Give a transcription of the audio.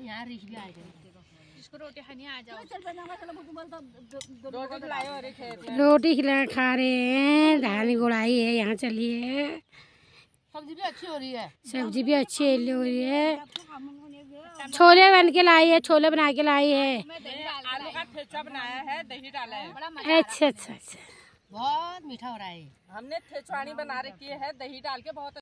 यहाँ रिश भी आ इसको रोटी खाने आ जाओ रोटी खिला खा रहे हैं धान गुड़ाई है यहाँ चलिए सब्जी भी अच्छी हो रही है सब्जी भी अच्छी हो रही है छोले बन के लाई है छोले बना के लाई है आलू का ठेचा बनाया है दही डाला है अच्छा अच्छा अच्छा बहुत मीठा हो रहा है हमने ठेचवानी बना रखी है दही डाल के बहुत